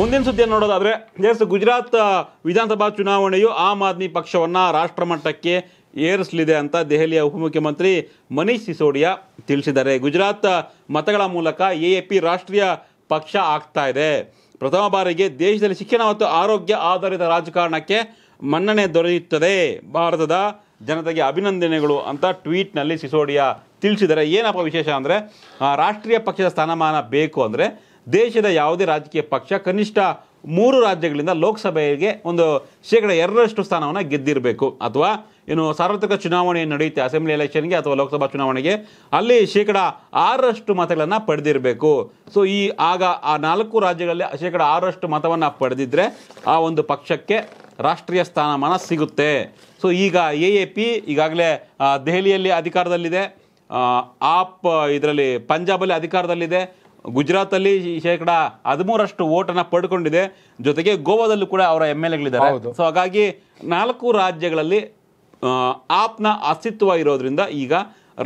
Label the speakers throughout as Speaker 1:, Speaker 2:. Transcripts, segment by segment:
Speaker 1: ಮುಂದಿನ ಸುದ್ದಿ ನೋಡೋದಾದರೆ ಎಸ್ ಗುಜರಾತ್ ವಿಧಾನಸಭಾ ಚುನಾವಣೆಯು ಆಮ್ ಆದ್ಮಿ ಪಕ್ಷವನ್ನು ರಾಷ್ಟ್ರಮಟ್ಟಕ್ಕೆ ಏರಿಸಲಿದೆ ಅಂತ ದೆಹಲಿಯ ಉಪಮುಖ್ಯಮಂತ್ರಿ ಮನೀಶ್ ಸಿಸೋಡಿಯಾ ತಿಳಿಸಿದ್ದಾರೆ ಗುಜರಾತ್ ಮತಗಳ ಮೂಲಕ ಎ ಎ ಪಿ ರಾಷ್ಟ್ರೀಯ ಪಕ್ಷ ಆಗ್ತಾ ಇದೆ ಪ್ರಥಮ ಬಾರಿಗೆ ದೇಶದಲ್ಲಿ ಶಿಕ್ಷಣ ಮತ್ತು ಆರೋಗ್ಯ ಆಧಾರಿತ ರಾಜಕಾರಣಕ್ಕೆ ಮನ್ನಣೆ ದೊರೆಯುತ್ತದೆ ಭಾರತದ ಜನತೆಗೆ ಅಭಿನಂದನೆಗಳು ಅಂತ ಟ್ವೀಟ್ನಲ್ಲಿ ಸಿಸೋಡಿಯಾ ತಿಳಿಸಿದರೆ ಏನಪ್ಪ ವಿಶೇಷ ಅಂದರೆ ರಾಷ್ಟ್ರೀಯ ಪಕ್ಷದ ಸ್ಥಾನಮಾನ ಬೇಕು ಅಂದರೆ ದೇಶದ ಯಾವುದೇ ರಾಜಕೀಯ ಪಕ್ಷ ಕನಿಷ್ಠ ಮೂರು ರಾಜ್ಯಗಳಿಂದ ಲೋಕಸಭೆಗೆ ಒಂದು ಶೇಕಡ ಎರಡರಷ್ಟು ಸ್ಥಾನವನ್ನು ಗೆದ್ದಿರಬೇಕು ಅಥವಾ ಏನು ಸಾರ್ವತ್ರಿಕ ಚುನಾವಣೆ ನಡೆಯುತ್ತೆ ಅಸೆಂಬ್ಲಿ ಎಲೆಕ್ಷನ್ಗೆ ಅಥವಾ ಲೋಕಸಭಾ ಚುನಾವಣೆಗೆ ಅಲ್ಲಿ ಶೇಕಡ ಆರರಷ್ಟು ಮತಗಳನ್ನು ಪಡೆದಿರಬೇಕು ಸೊ ಈ ಆಗ ಆ ನಾಲ್ಕು ರಾಜ್ಯಗಳಲ್ಲಿ ಶೇಕಡ ಆರರಷ್ಟು ಮತವನ್ನು ಪಡೆದಿದ್ದರೆ ಆ ಒಂದು ಪಕ್ಷಕ್ಕೆ ರಾಷ್ಟ್ರೀಯ ಸ್ಥಾನಮಾನ ಸಿಗುತ್ತೆ ಸೊ ಈಗ ಎ ಎ ಪಿ ಈಗಾಗಲೇ ದೆಹಲಿಯಲ್ಲಿ ಅಧಿಕಾರದಲ್ಲಿದೆ ಆಪ್ ಇದರಲ್ಲಿ ಪಂಜಾಬಲ್ಲಿ ಅಧಿಕಾರದಲ್ಲಿದೆ ಗುಜರಾತಲ್ಲಿ ಶೇಕಡ ಹದಿಮೂರಷ್ಟು ಓಟನ್ನು ಪಡ್ಕೊಂಡಿದೆ ಜೊತೆಗೆ ಗೋವಾದಲ್ಲೂ ಕೂಡ ಅವರ ಎಮ್ ಎಲ್ ಎಗಳಿದ್ದಾರೆ ಸೊ ಹಾಗಾಗಿ ನಾಲ್ಕು ರಾಜ್ಯಗಳಲ್ಲಿ ಆಪ್ನ ಅಸ್ತಿತ್ವ ಇರೋದ್ರಿಂದ ಈಗ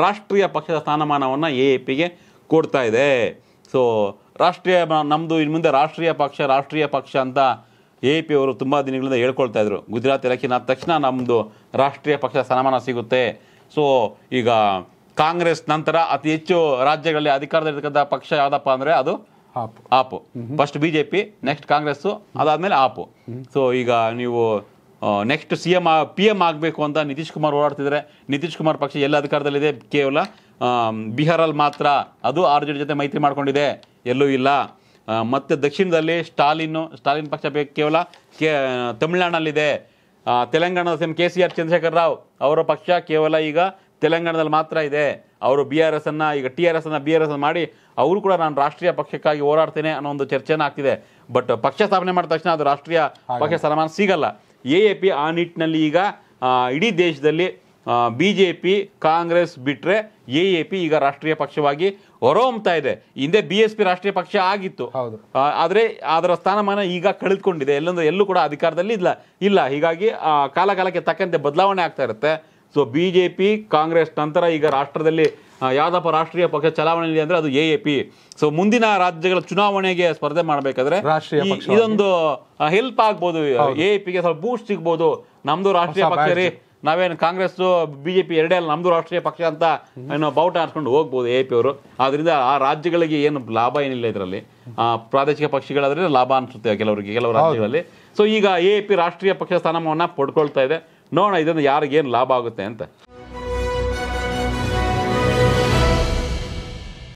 Speaker 1: ರಾಷ್ಟ್ರೀಯ ಪಕ್ಷದ ಸ್ಥಾನಮಾನವನ್ನು ಎ ಎ ಪಿಗೆ ಕೊಡ್ತಾ ಇದೆ ಸೊ ರಾಷ್ಟ್ರೀಯ ನಮ್ಮದು ಇನ್ನು ಮುಂದೆ ರಾಷ್ಟ್ರೀಯ ಪಕ್ಷ ರಾಷ್ಟ್ರೀಯ ಪಕ್ಷ ಅಂತ ಎ ಪಿ ಅವರು ತುಂಬ ದಿನಗಳಿಂದ ಹೇಳ್ಕೊಳ್ತಾ ಇದ್ರು ಗುಜರಾತ್ ಎಲೆಕ್ಷನ್ ಆದ ತಕ್ಷಣ ನಮ್ಮದು ರಾಷ್ಟ್ರೀಯ ಪಕ್ಷದ ಸ್ಥಾನಮಾನ ಸಿಗುತ್ತೆ ಸೊ ಈಗ ಕಾಂಗ್ರೆಸ್ ನಂತರ ಅತಿ ಹೆಚ್ಚು ರಾಜ್ಯಗಳಲ್ಲಿ ಅಧಿಕಾರದಲ್ಲಿರ್ತಕ್ಕಂಥ ಪಕ್ಷ ಯಾವ್ದಪ್ಪ ಅಂದ್ರೆ ಅದು AAP first BJP next Congress ಅದಾದ್ಮೇಲೆ ಆಪು ಸೊ ಈಗ ನೀವು next CM PM ಆಗಬೇಕು ಅಂತ ನಿತೀಶ್ ಕುಮಾರ್ ಓಡಾಡ್ತಿದ್ರೆ ನಿತೀಶ್ ಕುಮಾರ್ ಪಕ್ಷ ಎಲ್ಲ ಅಧಿಕಾರದಲ್ಲಿದೆ ಕೇವಲ ಬಿಹಾರಲ್ಲಿ ಮಾತ್ರ ಅದು ಆರ್ ಜೆ ಡಿ ಜೊತೆ ಮೈತ್ರಿ ಮಾಡ್ಕೊಂಡಿದೆ ಎಲ್ಲೂ ಇಲ್ಲ ಮತ್ತು ದಕ್ಷಿಣದಲ್ಲಿ ಸ್ಟಾಲಿನ್ನು ಸ್ಟಾಲಿನ್ ಪಕ್ಷ ಬೇಕು ಕೇವಲ ಕೆ ತಮಿಳ್ನಾಡಲ್ಲಿದೆ ತೆಲಂಗಾಣದ CM KCR Chandrashekar Rao ಅವರ ಪಕ್ಷ ಕೇವಲ ಈಗ ತೆಲಂಗಾಣದಲ್ಲಿ ಮಾತ್ರ ಇದೆ ಅವರು ಬಿ ಆರ್ ಎಸ್ ಅನ್ನು ಈಗ ಟಿ ಆರ್ ಎಸ್ ಅನ್ನ ಬಿ ಆರ್ ಎಸ್ ಮಾಡಿ ಅವರು ಕೂಡ ನಾನು ರಾಷ್ಟ್ರೀಯ ಪಕ್ಷಕ್ಕಾಗಿ ಹೋರಾಡ್ತೇನೆ ಅನ್ನೋ ಒಂದು ಚರ್ಚೆನ ಆಗ್ತಿದೆ ಬಟ್ ಪಕ್ಷ ಸ್ಥಾಪನೆ ಮಾಡಿದ ತಕ್ಷಣ ಅದು ರಾಷ್ಟ್ರೀಯ ಪಕ್ಷ ಸ್ಥಾನಮಾನ ಸಿಗಲ್ಲ ಎ ಎ ಪಿ ಆ ನಿಟ್ಟಿನಲ್ಲಿ ಈಗ ಇಡೀ ದೇಶದಲ್ಲಿ ಬಿ ಜೆ ಪಿ ಕಾಂಗ್ರೆಸ್ ಬಿಟ್ಟರೆ ಎ ಎ ಪಿ ಈಗ ರಾಷ್ಟ್ರೀಯ ಪಕ್ಷವಾಗಿ ಹೊರಹೊಮ್ತಾ ಇದೆ ಹಿಂದೆ ಬಿ ಎಸ್ ಪಿ ರಾಷ್ಟ್ರೀಯ ಪಕ್ಷ ಆಗಿತ್ತು ಆದರೆ ಅದರ ಸ್ಥಾನಮಾನ ಈಗ ಕಳೆದುಕೊಂಡಿದೆ ಎಲ್ಲೊಂದು ಎಲ್ಲೂ ಕೂಡ ಅಧಿಕಾರದಲ್ಲಿ ಇಲ್ಲ ಇಲ್ಲ ಹೀಗಾಗಿ ಕಾಲ ಕಾಲಕ್ಕೆ ತಕ್ಕಂತೆ ಬದಲಾವಣೆ ಆಗ್ತಾ ಇರುತ್ತೆ so BJP Congress ನಂತರ ಈಗ ರಾಷ್ಟ್ರದಲ್ಲಿ ಯಾವ್ದಪ್ಪ ರಾಷ್ಟ್ರೀಯ ಪಕ್ಷ ಚಲಾವಣೆ ಇದೆ ಅಂದರೆ ಅದು ಎ ಎ ಪಿ ಸೊ ಮುಂದಿನ ರಾಜ್ಯಗಳ ಚುನಾವಣೆಗೆ ಸ್ಪರ್ಧೆ ಮಾಡಬೇಕಾದ್ರೆ ಇದೊಂದು ಹೆಲ್ಪ್ ಆಗ್ಬೋದು ಎ ಎ ಪಿಗೆ ಸ್ವಲ್ಪ ಬೂಸ್ಟ್ ಸಿಗ್ಬೋದು ನಮ್ದು ರಾಷ್ಟ್ರೀಯ ಪಕ್ಷ ರೀ ನಾವೇನು ಕಾಂಗ್ರೆಸ್ ಬಿಜೆಪಿ ಎರಡೇ ಅಲ್ಲ ನಮ್ದು ರಾಷ್ಟ್ರೀಯ ಪಕ್ಷ ಅಂತ ಏನೋ ಬೌಟ್ ಆಡ್ಸ್ಕೊಂಡು ಹೋಗ್ಬೋದು ಎ ಪಿ ಅವರು ಆದ್ರಿಂದ ಆ ರಾಜ್ಯಗಳಿಗೆ ಏನು ಲಾಭ ಏನಿಲ್ಲ ಇದರಲ್ಲಿ ಪ್ರಾದೇಶಿಕ ಪಕ್ಷಗಳಾದ್ರೆ ಲಾಭ ಅನಿಸುತ್ತೆ ಕೆಲವರಿಗೆ ಕೆಲವು ರಾಜ್ಯಗಳಲ್ಲಿ ಸೊ ಈಗ ಎ ಪಿ ರಾಷ್ಟ್ರೀಯ ಪಕ್ಷ ಸ್ಥಾನಮಾನ ಪಡ್ಕೊಳ್ತಾ ಇದೆ ನೋಡೋಣ ಇದರಿಂದ ಯಾರಿಗೇನು ಲಾಭ ಆಗುತ್ತೆ ಅಂತ